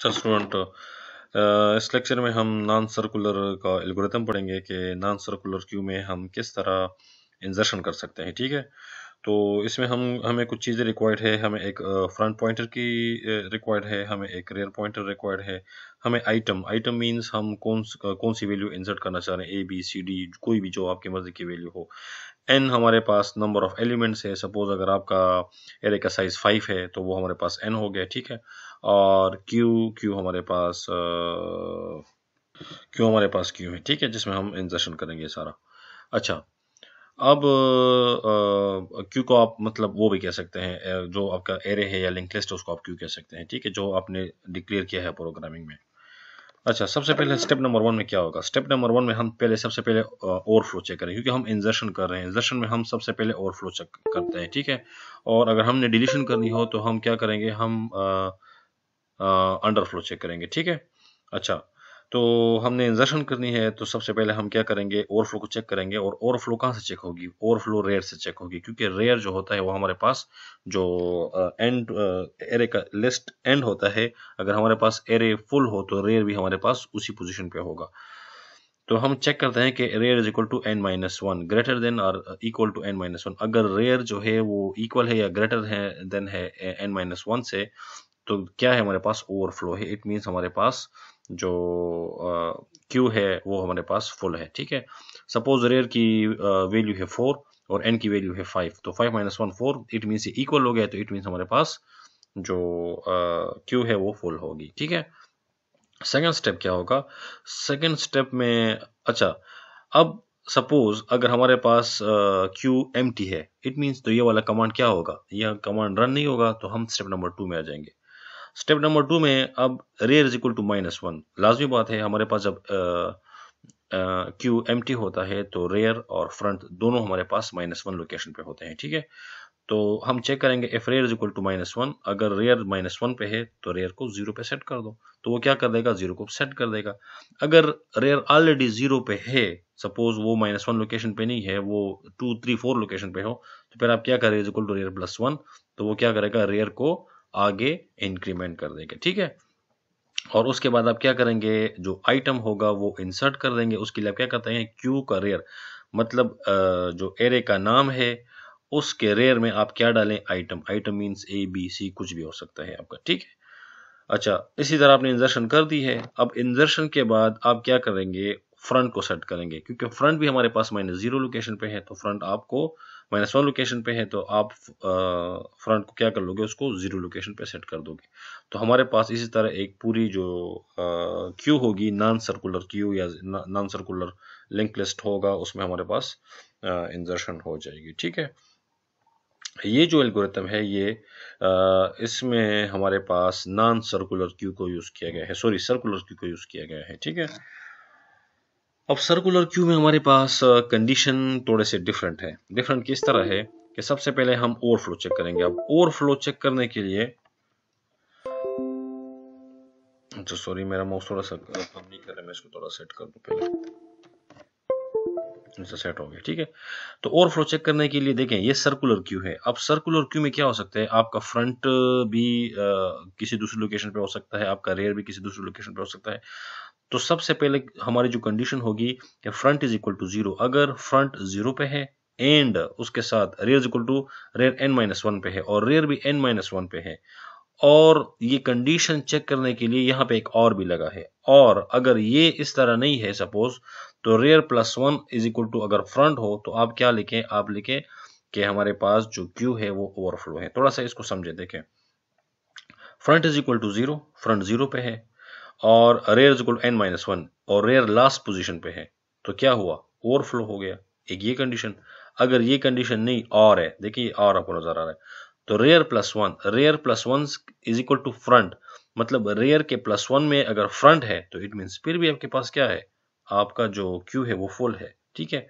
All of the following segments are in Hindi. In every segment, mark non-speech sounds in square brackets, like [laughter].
चल स्टूडेंट तो। इस लेक्चर में हम नॉन सर्कुलर का एल्गोरिथम पढ़ेंगे कि नॉन सर्कुलर क्यू में हम किस तरह इंजर्शन कर सकते हैं ठीक है तो इसमें हम हमें कुछ चीज़ें रिक्वायर्ड है हमें एक फ्रंट पॉइंटर की रिक्वायर्ड है हमें एक रेयर पॉइंटर रिक्वायर्ड है हमें आइटम आइटम मींस हम कौन कौन सी वैल्यू इंसर्ट करना चाह रहे हैं ए बी सी डी कोई भी जो आपकी मर्ज़ी की वैल्यू हो एन हमारे पास नंबर ऑफ एलिमेंट्स है सपोज अगर आपका एरे का साइज फाइव है तो वो हमारे पास एन हो गया ठीक है और क्यू क्यू हमारे पास क्यू हमारे पास क्यू है ठीक है जिसमें हम इंजर्शन करेंगे सारा अच्छा अब क्यू को आप मतलब वो भी कह सकते हैं जो आपका एरे है या लिंक लिस्ट है उसको आप क्यू कह सकते हैं ठीक है जो आपने डिक्लेयर किया है प्रोग्रामिंग में अच्छा सबसे पहले स्टेप नंबर वन में क्या होगा स्टेप नंबर वन में हम पहले सबसे पहले ओवरफ्लो चेक करें क्योंकि हम इंजर्शन कर रहे हैं इंजर्शन में हम सबसे पहले ओवरफ्लो चेक करते हैं ठीक है और अगर हमने डिलीशन करनी हो तो हम क्या करेंगे हम अंडरफ्लो चेक करेंगे ठीक है अच्छा तो हमने इंजर्शन करनी है तो सबसे पहले हम क्या करेंगे ओवरफ्लो को चेक करेंगे और ओवरफ्लो कहाँ से चेक होगी ओवरफ्लो रेयर से चेक होगी क्योंकि रेयर जो होता है वो हमारे पास जो एंड एरे का लिस्ट एंड होता है अगर हमारे पास एरे फुल हो तो रेयर भी हमारे पास उसी पोजिशन पे होगा तो हम चेक करते हैं कि rear is equal to N minus one greater than और equal to N minus one अगर रेयर जो है वो इक्वल है या ग्रेटर है देन है एन माइनस वन से तो क्या है हमारे पास ओवरफ्लो है इट मीन्स हमारे पास जो क्यू है वो हमारे पास फुल है ठीक है सपोज रेयर की वैल्यू है फोर और एन की वैल्यू है फाइव तो five minus one four it means equal हो गया तो इट मीन्स हमारे पास जो क्यू है वो फुल होगी ठीक है सेकेंड स्टेप क्या होगा सेकेंड स्टेप में अच्छा अब सपोज अगर हमारे पास क्यू एम है इट मीन्स तो ये वाला कमांड क्या होगा यह कमांड रन नहीं होगा तो हम स्टेप नंबर टू में आ जाएंगे स्टेप नंबर टू में अब rear is equal to minus one लाजमी बात है हमारे पास जब क्यू एम टी होता है तो रेयर और फ्रंट दोनों हमारे पास माइनस वन लोकेशन पे होते हैं ठीक है तो हम चेक करेंगे if rear is equal to minus one अगर रेयर माइनस वन पे है तो रेयर को जीरो पे सेट कर दो तो वो क्या कर देगा जीरो को सेट कर देगा अगर रेयर ऑलरेडी जीरो पे है सपोज वो माइनस वन लोकेशन पे नहीं है वो टू थ्री फोर लोकेशन पे हो तो फिर आप क्या करें is equal to rear plus one तो वो क्या करेगा रेयर को आगे इंक्रीमेंट कर देंगे ठीक है और उसके बाद आप क्या करेंगे जो आइटम होगा वो इंसर्ट कर देंगे उसके लिए आप क्या करते हैं क्यू का रेयर मतलब जो एरे का नाम है उसके रेयर में आप क्या डालें item item means A B C कुछ भी हो सकता है आपका ठीक है अच्छा इसी तरह आपने इंजर्शन कर दी है अब इंजर्शन के बाद आप क्या करेंगे फ्रंट को सेट करेंगे क्योंकि फ्रंट भी हमारे पास माइनस जीरो लोकेशन पे है तो फ्रंट आपको माइनस वन लोकेशन पे है तो आप फ्रंट को क्या कर लोगे उसको ज़ीरो लोकेशन पे सेट कर दोगे तो हमारे पास इसी तरह एक पूरी जो क्यू होगी नॉन सर्कुलर क्यू या नॉन सर्कुलर लिंक लिस्ट होगा उसमें हमारे पास इंजर्शन हो जाएगी ठीक है ये जो एल्गोरिथम है ये इसमें हमारे पास नॉन सर्कुलर क्यू को यूज़ किया गया है सॉरी सर्कुलर क्यू को यूज़ किया गया है ठीक है अब सर्कुलर क्यू में हमारे पास कंडीशन थोड़े से डिफरेंट है डिफरेंट किस तरह है कि सबसे पहले हम ओवर फ्लो चेक करेंगे अब ओवर फ्लो चेक करने के लिए अच्छा सॉरी मेरा माउस थोड़ा सा काम नहीं कर रहा मैं इसको थोड़ा सेट कर दूं पहले सेट हो गया ठीक है तो ओवर फ्लो चेक करने के लिए देखें ये सर्कुलर क्यू है अब सर्कुलर क्यू में क्या हो सकता है आपका फ्रंट भी आ, किसी दूसरी लोकेशन पे हो सकता है आपका रेयर भी किसी दूसरी लोकेशन पे हो सकता है तो सबसे पहले हमारी जो कंडीशन होगी कि front is equal to zero अगर फ्रंट जीरो पे है एंड उसके साथ rear equal to rear N minus one पे है और रेयर भी एन माइनस वन पे है और ये कंडीशन चेक करने के लिए यहाँ पे एक और भी लगा है और अगर ये इस तरह नहीं है सपोज तो rear plus one is equal to अगर फ्रंट हो तो आप क्या लिखें आप लिखें कि हमारे पास जो क्यू है वो ओवरफ्लो है थोड़ा सा इसको समझे देखें front is equal to zero front zero पे है और rear is equal N minus one और रेयर लास्ट पोजिशन पे है तो क्या हुआ ओवरफ्लो हो गया एक ये कंडीशन अगर ये कंडीशन नहीं और है देखिए और आपको नजर आ रहा है तो rear plus one rear plus one is equal to front मतलब रेयर के प्लस वन में अगर फ्रंट है तो इट मीन फिर भी आपके पास क्या है आपका जो क्यू है वो फुल है ठीक है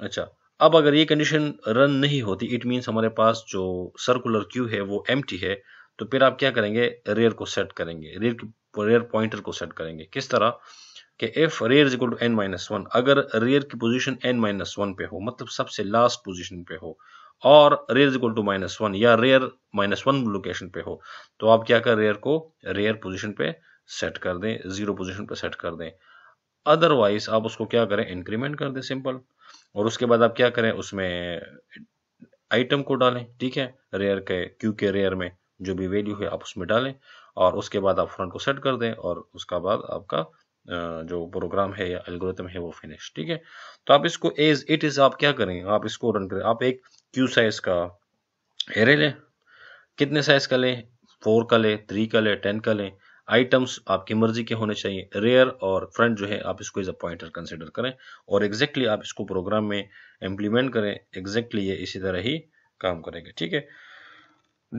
अच्छा अब अगर ये कंडीशन रन नहीं होती इट मीन्स हमारे पास जो सर्कुलर क्यू है वो एम है तो फिर आप क्या करेंगे रेयर को सेट करेंगे रेयर की रेयर पॉइंटर को सेट करेंगे किस तरह कि if rear is equal to N minus one अगर रेयर की पोजीशन एन माइनस वन पे हो मतलब सबसे लास्ट पोजीशन पे हो और rear is equal to minus one या रेयर माइनस वन लोकेशन पे हो तो आप क्या कर रेयर को रेयर पोजिशन पे सेट कर दें जीरो पोजिशन पे सेट कर दें अदरवाइज आप उसको क्या करें इंक्रीमेंट कर दें सिंपल और उसके बाद आप क्या करें उसमें आइटम को डालें ठीक है रेयर के क्यू के रेयर में जो भी वैल्यू है आप उसमें डालें और उसके बाद आप फ्रंट को सेट कर दें और उसका बाद आपका जो प्रोग्राम है या एल्गोरिथम है वो फिनिश ठीक है तो आप इसको एज इट इज आप क्या करें आप इसको रन करें आप एक क्यू साइज का एरे लें कितने साइज का लें फोर का लें थ्री का लें टेन का लें आइटम्स आपकी मर्जी के होने चाहिए रेयर और फ्रंट जो है आप इसको एज अ पॉइंटर कंसिडर करें और एग्जैक्टली exactly आप इसको प्रोग्राम में इम्प्लीमेंट करें एग्जैक्टली exactly ये इसी तरह ही काम करेंगे ठीक है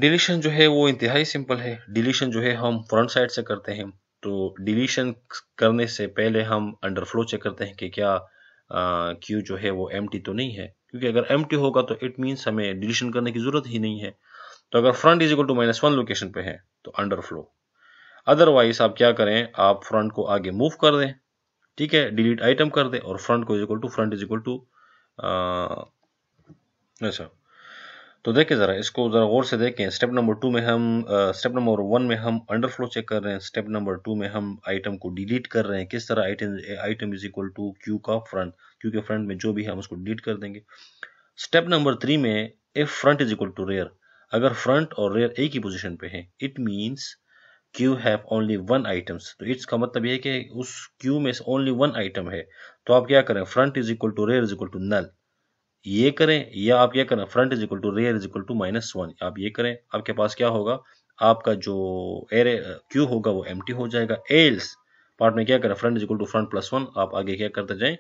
डिलीशन जो है वो इंतहाई सिंपल है डिलीशन जो है हम फ्रंट साइड से करते हैं तो डिलीशन करने से पहले हम अंडर फ्लो चेक करते हैं कि क्या क्यू जो है वो एम तो नहीं है क्योंकि अगर एम होगा तो इट मीन्स हमें डिलीशन करने की जरूरत ही नहीं है तो अगर front is equal to minus one location पे है तो अंडर फ्लो अदरवाइज आप क्या करें आप फ्रंट को आगे मूव कर दें ठीक है डिलीट आइटम कर दें और फ्रंट को is equal to front is equal to अच्छा तो देखें ज़रा इसको ज़रा गौर से देखें स्टेप नंबर टू में हम स्टेप नंबर वन में हम अंडर फ्लो चेक कर रहे हैं स्टेप नंबर टू में हम आइटम को डिलीट कर रहे हैं किस तरह item item is equal to queue का फ्रंट क्यू के फ्रंट में जो भी है हम उसको डिलीट कर देंगे स्टेप नंबर थ्री में if front is equal to rear अगर फ्रंट और रेयर एक ही पोजिशन पे है it means queue have only one items तो इट्स का मतलब यह है कि उस क्यू में ओनली वन आइटम है तो आप क्या करें front is equal to rear is equal to null ये करें या आप ये करें front is equal to rear is equal to minus one आप ये करें आपके पास क्या होगा आपका जो एरे क्यू होगा वो एम हो जाएगा एल्स पार्ट में क्या करें front is equal to front plus one आप आगे क्या करते जाएं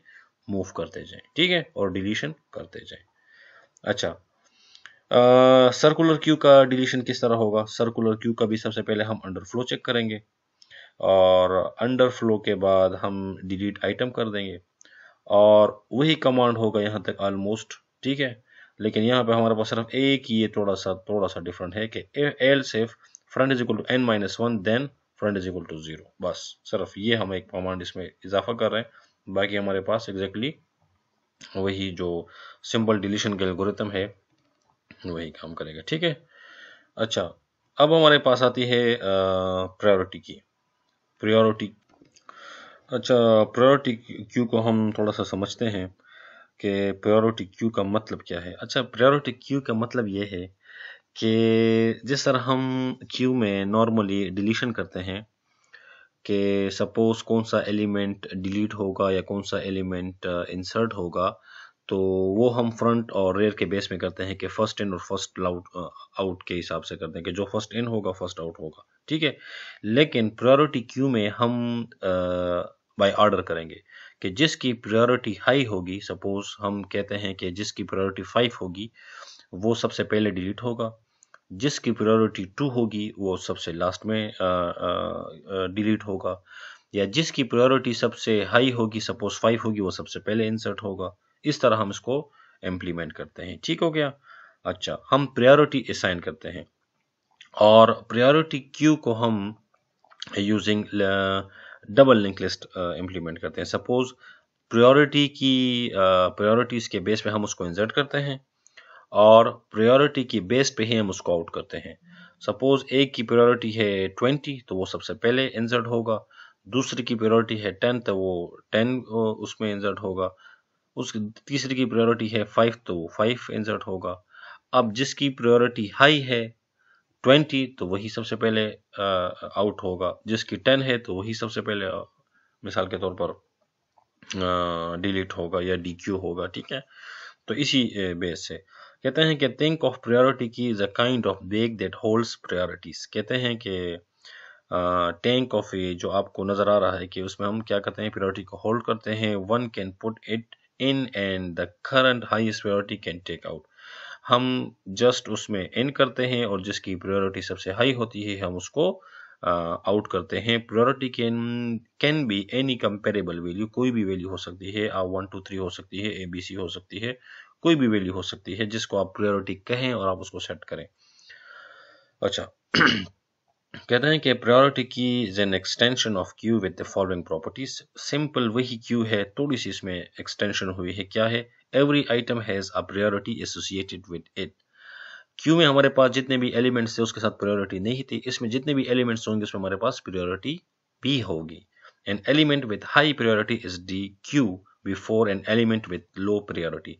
मूव करते जाएं ठीक है और डिलीशन करते जाएं अच्छा सर्कुलर क्यू का डिलीशन किस तरह होगा सर्कुलर क्यू का भी सबसे पहले हम अंडर फ्लो चेक करेंगे और अंडर फ्लो के बाद हम डिलीट आइटम कर देंगे और वही कमांड होगा यहाँ तक ऑलमोस्ट ठीक है लेकिन यहाँ पे हमारे पास सिर्फ एक ही थोड़ा सा थोड़ा सा डिफरेंट है कि else if front is equal to N minus one then front is equal to zero बस सिर्फ ये हम एक कमांड इसमें इजाफा कर रहे हैं बाकी हमारे पास एग्जैक्टली exactly वही जो सिंपल डिलीशन का एल्गोरिथम है वही काम करेगा ठीक है अच्छा अब हमारे पास आती है प्रायोरिटी की प्रायोरिटी अच्छा प्रायोरिटी क्यू को हम थोड़ा सा समझते हैं कि प्रायोरिटी क्यू का मतलब क्या है अच्छा प्रायोरिटी क्यू का मतलब ये है कि जिस तरह हम क्यू में नॉर्मली डिलीशन करते हैं कि सपोज़ कौन सा एलिमेंट डिलीट होगा या कौन सा एलिमेंट इंसर्ट uh, होगा तो वो हम फ्रंट और रेयर के बेस में करते हैं कि फर्स्ट इन और फर्स्ट आउट आउट के हिसाब से करते हैं कि जो फर्स्ट इन होगा फर्स्ट आउट होगा ठीक है लेकिन प्रायोरिटी क्यू में हम बाय uh, ऑर्डर करेंगे कि जिसकी प्रायोरिटी हाई होगी सपोज हम कहते हैं कि जिसकी प्रायोरिटी फाइव होगी वो सबसे पहले डिलीट होगा जिसकी प्रायोरिटी टू होगी वो सबसे लास्ट में डिलीट uh, uh, होगा या जिसकी प्रायोरिटी सबसे हाई होगी सपोज फाइव होगी वो सबसे पहले इंसर्ट होगा इस तरह हम इसको इम्प्लीमेंट करते हैं ठीक हो गया अच्छा हम प्रायोरिटी असाइन करते हैं और प्रायोरिटी क्यू को हम using double link list implement करते हैं सपोज प्रायोरिटी की प्रायोरिटीज़ uh, के बेस पे हम उसको इंसर्ट करते हैं और प्रायोरिटी की बेस पे ही हम उसको आउट करते हैं सपोज एक की प्रायोरिटी है ट्वेंटी तो वो सबसे पहले इंसर्ट होगा दूसरी की प्रायोरिटी है टेन तो वो टेन uh, उसमें इंसर्ट होगा उस तीसरे की प्रायोरिटी है फाइव तो फाइव इंसर्ट होगा अब जिसकी प्रायोरिटी हाई है ट्वेंटी तो वही सबसे पहले आउट होगा जिसकी टेन है तो वही सबसे पहले मिसाल के तौर पर डिलीट होगा या डी क्यू होगा ठीक है तो इसी बेस से कहते हैं कि think of priority queue is a kind of bag that holds priorities कहते हैं कि टैंक ऑफ ए जो आपको नज़र आ रहा है कि उसमें हम क्या करते हैं प्रायोरिटी को होल्ड करते हैं one can put it in and the current highest priority can take out हम जस्ट उसमें इन करते हैं और जिसकी प्रायोरिटी सबसे हाई होती है हम उसको आउट करते हैं priority can can be any comparable value कोई भी वैल्यू हो सकती है आप वन टू थ्री हो सकती है ए बी सी हो सकती है कोई भी वैल्यू हो सकती है जिसको आप प्रायोरिटी कहें और आप उसको सेट करें अच्छा [clears throat] कहते हैं कि priority queue is an extension of queue with the following properties simple वही क्यू है थोड़ी सी इसमें एक्सटेंशन हुई है क्या है every item has a priority associated with it queue में हमारे पास जितने भी एलिमेंट्स थे उसके साथ प्रायोरिटी नहीं थी इसमें जितने भी एलिमेंट्स होंगे उसमें हमारे पास प्रायोरिटी भी होगी an element with high priority is dequeue before an element with low priority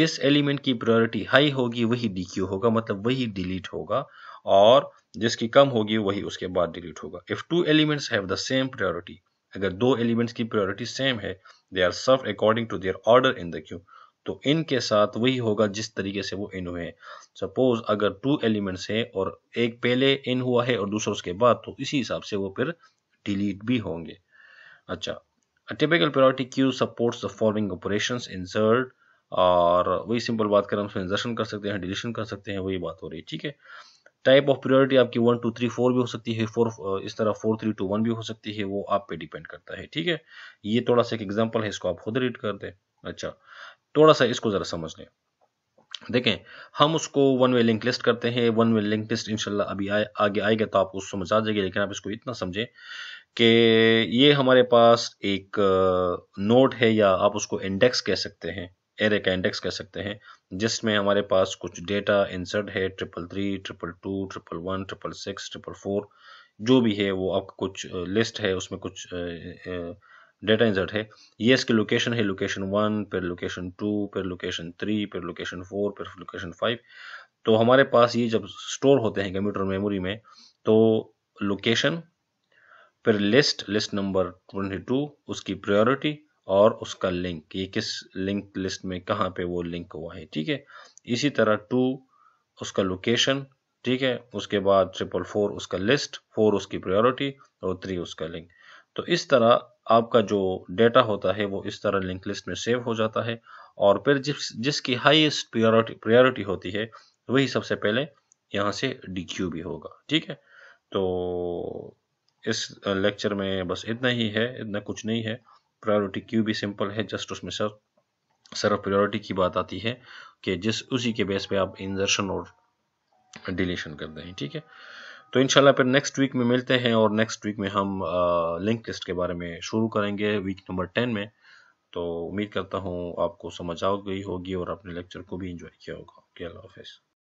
जिस एलिमेंट की प्रायोरिटी हाई होगी वही डी क्यू होगा मतलब वही डिलीट होगा और जिसकी कम होगी वही उसके बाद डिलीट होगा if two elements have the same priority अगर दो एलिमेंट्स की प्रायोरिटी सेम है they are serve according to their order in the queue तो इनके साथ वही होगा जिस तरीके से वो इन हुए हैं सपोज अगर टू एलिमेंट्स हैं और एक पहले इन हुआ है और दूसरा उसके बाद तो इसी हिसाब से वो फिर डिलीट भी होंगे अच्छा typical priority queue supports the following operation insert और वही सिंपल बात करें हम इंसर्शन कर सकते हैं डिलीशन कर सकते हैं वही बात हो रही है ठीक है टाइप ऑफ प्रायोरिटी आपकी वन टू थ्री फोर भी हो सकती है फोर uh, इस तरह फोर थ्री टू वन भी हो सकती है वो आप पे डिपेंड करता है ठीक है ये थोड़ा सा एक एग्जाम्पल है इसको आप खुद रीड कर दें अच्छा थोड़ा सा इसको ज़रा समझ लें देखें हम उसको वन वे लिंक लिस्ट करते हैं वन वे लिंक लिस्ट इनशाला अभी आ, आगे आएगा तो आप उस समझ आ जाएगी लेकिन आप इसको इतना समझें कि ये हमारे पास एक नोट uh, है या आप उसको इंडेक्स कह सकते हैं एरे का इंडेक्स कह सकते हैं जिसमें हमारे पास कुछ डेटा इंसर्ट है triple three triple two triple one triple six triple four जो भी है वो आपका कुछ लिस्ट है उसमें कुछ डेटा इंसर्ट है ये इसकी लोकेशन है लोकेशन वन फिर लोकेशन टू फिर लोकेशन थ्री फिर लोकेशन फोर फिर लोकेशन फाइव तो हमारे पास ये जब स्टोर होते हैं कंप्यूटर मेमोरी में तो लोकेशन फिर list list number twenty two उसकी प्रायोरिटी और उसका लिंक कि किस लिंक लिस्ट में कहाँ पे वो लिंक हुआ है ठीक है इसी तरह टू उसका लोकेशन ठीक है उसके बाद ट्रिपल फोर उसका लिस्ट फोर उसकी प्रायोरिटी और थ्री उसका लिंक तो इस तरह आपका जो डेटा होता है वो इस तरह लिंक लिस्ट में सेव हो जाता है और फिर जिस जिसकी हाईएस्ट प्रायोरिटी प्रायोरिटी होती है वही सबसे पहले यहाँ से डी क्यू भी होगा ठीक है तो इस लेक्चर में बस इतना ही है इतना कुछ नहीं है प्रायोरिटी क्यू भी सिंपल है जस्ट उसमें सर सर्व प्रायोरिटी की बात आती है कि जिस उसी के बेस पे आप इंजर्शन और डिलीशन कर दें ठीक है तो इंशाल्लाह फिर नेक्स्ट वीक में मिलते हैं और नेक्स्ट वीक में हम लिंक लिस्ट के बारे में शुरू करेंगे वीक नंबर टेन में तो उम्मीद करता हूँ आपको समझ आ गई होगी और अपने लेक्चर को भी इंजॉय किया होगा ओके अल्लाह हाफिज़